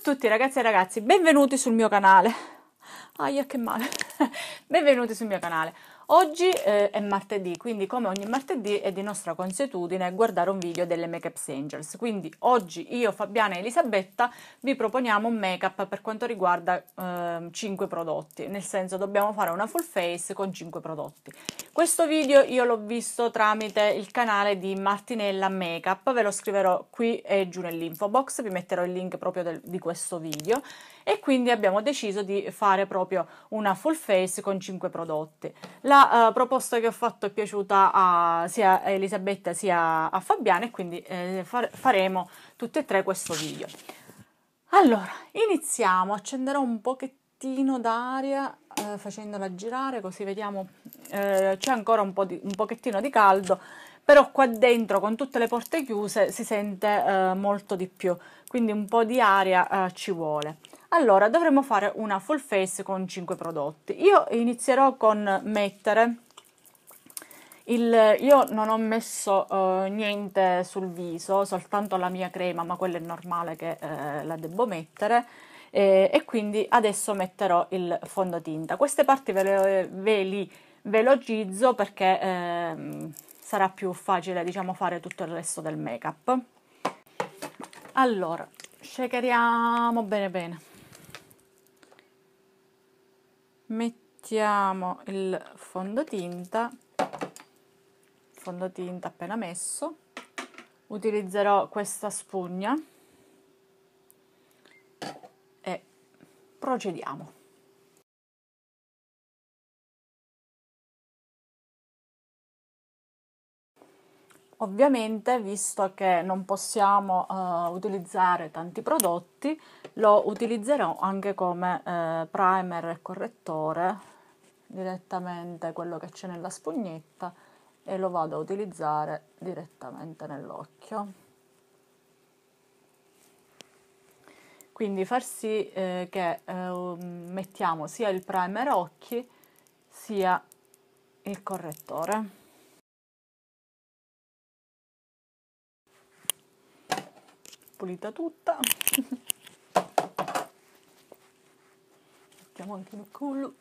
a tutti ragazzi e ragazzi, benvenuti sul mio canale. Aia che male. benvenuti sul mio canale. Oggi eh, è martedì, quindi come ogni martedì è di nostra consuetudine guardare un video delle Makeup Angels. Quindi oggi io, Fabiana e Elisabetta vi proponiamo un make-up per quanto riguarda eh, 5 prodotti, nel senso dobbiamo fare una full face con 5 prodotti. Questo video io l'ho visto tramite il canale di Martinella Makeup, ve lo scriverò qui e giù nell'info box, vi metterò il link proprio del, di questo video e quindi abbiamo deciso di fare proprio una full face con 5 prodotti. La eh, proposta che ho fatto è piaciuta a, sia a Elisabetta sia a Fabiana e quindi eh, far, faremo tutte e tre questo video. Allora, iniziamo, accenderò un pochettino pochettino d'aria eh, facendola girare così vediamo eh, c'è ancora un, po di, un pochettino di caldo però qua dentro con tutte le porte chiuse si sente eh, molto di più quindi un po' di aria eh, ci vuole allora dovremo fare una full face con 5 prodotti io inizierò con mettere il io non ho messo eh, niente sul viso soltanto la mia crema ma quella è normale che eh, la devo mettere eh, e quindi adesso metterò il fondotinta. Queste parti ve, le, ve li velocizzo perché eh, sarà più facile diciamo fare tutto il resto del make up. Allora, shakeriamo bene bene. Mettiamo il fondotinta fondotinta appena messo utilizzerò questa spugna procediamo. Ovviamente, visto che non possiamo uh, utilizzare tanti prodotti, lo utilizzerò anche come eh, primer e correttore direttamente quello che c'è nella spugnetta e lo vado a utilizzare direttamente nell'occhio. quindi far sì eh, che eh, mettiamo sia il primer occhi sia il correttore. Pulita tutta. Mettiamo anche il culo.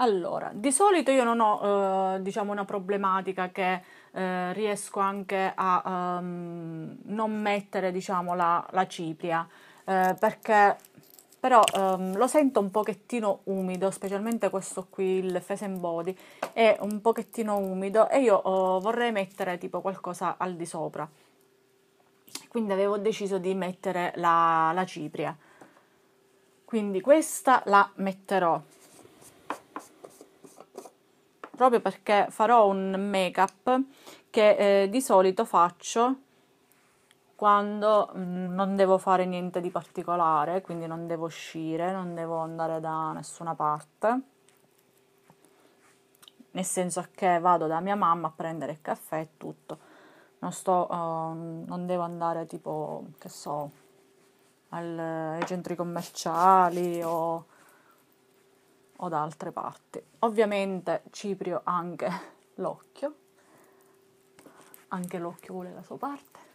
Allora, di solito io non ho eh, diciamo una problematica che eh, riesco anche a um, non mettere diciamo la, la cipria eh, perché però um, lo sento un pochettino umido, specialmente questo qui, il face and body, è un pochettino umido e io oh, vorrei mettere tipo qualcosa al di sopra. Quindi avevo deciso di mettere la, la cipria. Quindi questa la metterò proprio perché farò un make up che eh, di solito faccio quando mm, non devo fare niente di particolare, quindi non devo uscire, non devo andare da nessuna parte. Nel senso che vado da mia mamma a prendere il caffè e tutto. Non, sto, uh, non devo andare tipo, che so, al, ai centri commerciali o o da altre parti. Ovviamente Ciprio anche l'occhio, anche l'occhio vuole la sua parte.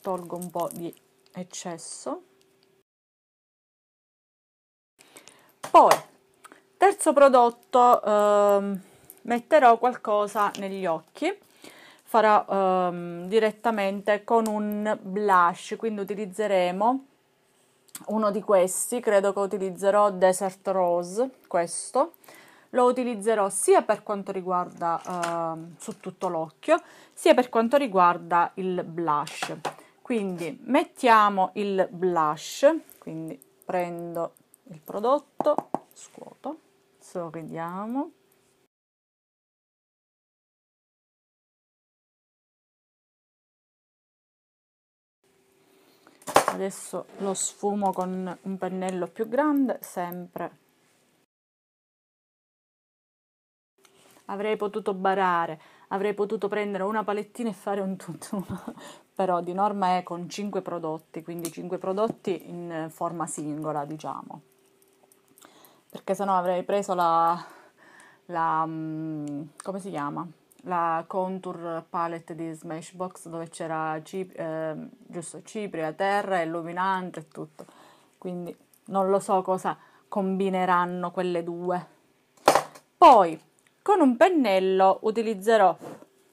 Tolgo un po' di eccesso. Poi, terzo prodotto, ehm, metterò qualcosa negli occhi farò um, direttamente con un blush, quindi utilizzeremo uno di questi, credo che utilizzerò Desert Rose, questo lo utilizzerò sia per quanto riguarda uh, su tutto l'occhio, sia per quanto riguarda il blush. Quindi mettiamo il blush, quindi prendo il prodotto, scuoto, solo vediamo adesso lo sfumo con un pennello più grande sempre avrei potuto barare avrei potuto prendere una palettina e fare un tutto però di norma è con 5 prodotti quindi 5 prodotti in forma singola diciamo perché sennò avrei preso la, la mm, come si chiama la contour palette di Smashbox dove c'era Cip- eh, giusto cipria, terra, illuminante e tutto. Quindi non lo so cosa combineranno quelle due. Poi con un pennello utilizzerò,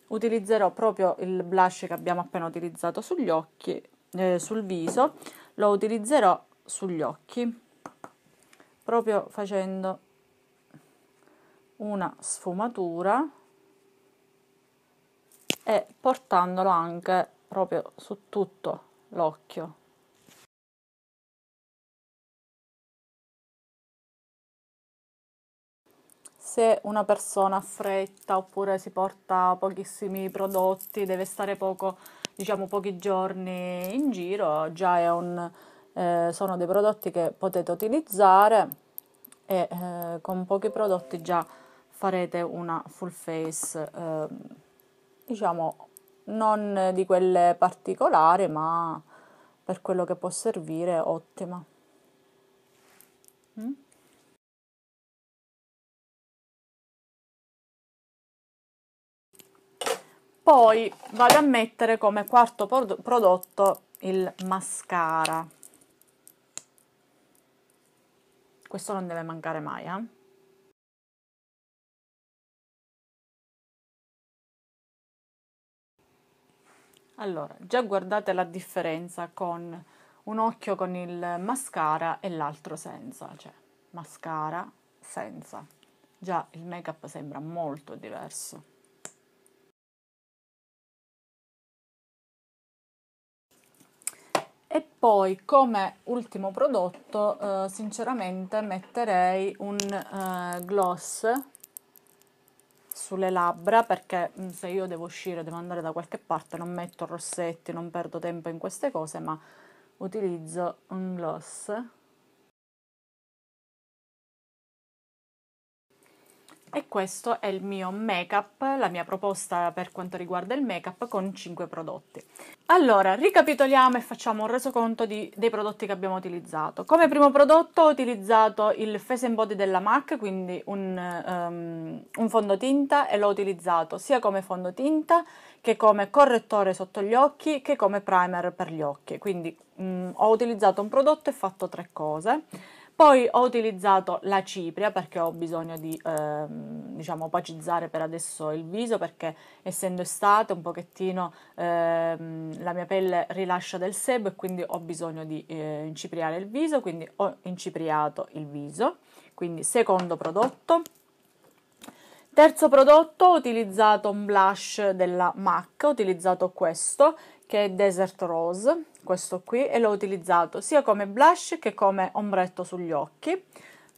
utilizzerò proprio il blush che abbiamo appena utilizzato sugli occhi, eh, sul viso, lo utilizzerò sugli occhi proprio facendo una sfumatura e portandolo anche proprio su tutto l'occhio. Se una persona ha fretta oppure si porta pochissimi prodotti, deve stare poco, diciamo pochi giorni in giro, già un, eh, sono dei prodotti che potete utilizzare e eh, con pochi prodotti già farete una full face. Eh, diciamo non di quelle particolari, ma per quello che può servire ottima. Mm? Poi vado a mettere come quarto prodotto il mascara. Questo non deve mancare mai, eh? Allora, già guardate la differenza con un occhio con il mascara e l'altro senza, cioè mascara senza. Già il make-up sembra molto diverso. E poi come ultimo prodotto, eh, sinceramente, metterei un eh, gloss sulle labbra perché mh, mm, se io devo uscire, devo andare da qualche parte, non metto rossetti, non perdo tempo in queste cose, ma utilizzo un gloss E questo è il mio make-up, la mia proposta per quanto riguarda il make-up con 5 prodotti. Allora, ricapitoliamo e facciamo un resoconto di, dei prodotti che abbiamo utilizzato. Come primo prodotto ho utilizzato il Face and Body della MAC, quindi un, um, un fondotinta, e l'ho utilizzato sia come fondotinta che come correttore sotto gli occhi che come primer per gli occhi. Quindi mh, mm, ho utilizzato un prodotto e fatto tre cose. Poi ho utilizzato la cipria perché ho bisogno di ehm, diciamo, opacizzare per adesso il viso perché essendo estate un pochettino ehm, la mia pelle rilascia del sebo e quindi ho bisogno di eh, incipriare il viso, quindi ho incipriato il viso. Quindi secondo prodotto. Terzo prodotto ho utilizzato un blush della MAC, ho utilizzato questo che è Desert Rose questo qui e l'ho utilizzato sia come blush che come ombretto sugli occhi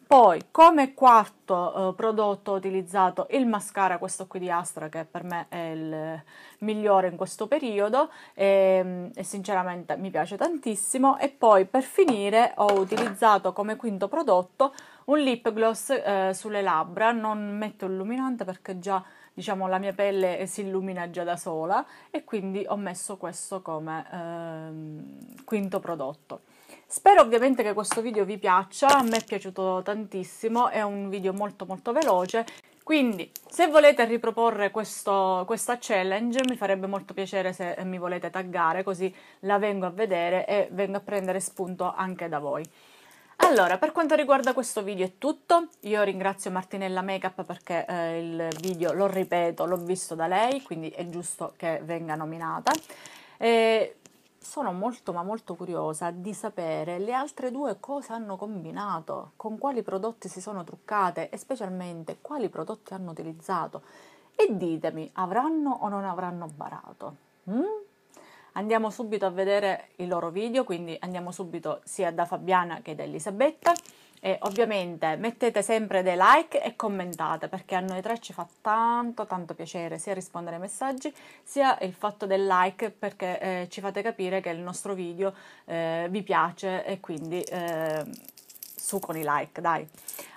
poi come quarto eh, prodotto ho utilizzato il mascara, questo qui di Astra che per me è il migliore in questo periodo e, mm, e sinceramente mi piace tantissimo e poi per finire ho utilizzato come quinto prodotto un lip gloss eh, sulle labbra, non metto illuminante perché già diciamo la mia pelle si illumina già da sola e quindi ho messo questo come ehm, quinto prodotto. Spero ovviamente che questo video vi piaccia, a me è piaciuto tantissimo, è un video molto molto veloce, quindi se volete riproporre questo, questa challenge mi farebbe molto piacere se mi volete taggare così la vengo a vedere e vengo a prendere spunto anche da voi. Allora, per quanto riguarda questo video è tutto, io ringrazio Martinella Makeup perché eh, il video, lo ripeto, l'ho visto da lei, quindi è giusto che venga nominata. E sono molto ma molto curiosa di sapere le altre due cosa hanno combinato, con quali prodotti si sono truccate e specialmente quali prodotti hanno utilizzato. E ditemi, avranno o non avranno barato? Mm? Andiamo subito a vedere i loro video, quindi andiamo subito sia da Fabiana che da Elisabetta. E ovviamente mettete sempre dei like e commentate perché a noi tre ci fa tanto tanto piacere sia rispondere ai messaggi sia il fatto del like perché eh, ci fate capire che il nostro video eh, vi piace e quindi eh, su con i like, dai.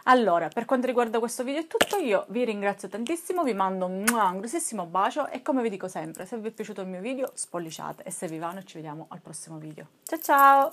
Allora, per quanto riguarda questo video è tutto, io vi ringrazio tantissimo, vi mando un grossissimo bacio e come vi dico sempre, se vi è piaciuto il mio video spolliciate e se vi va noi ci vediamo al prossimo video. Ciao ciao!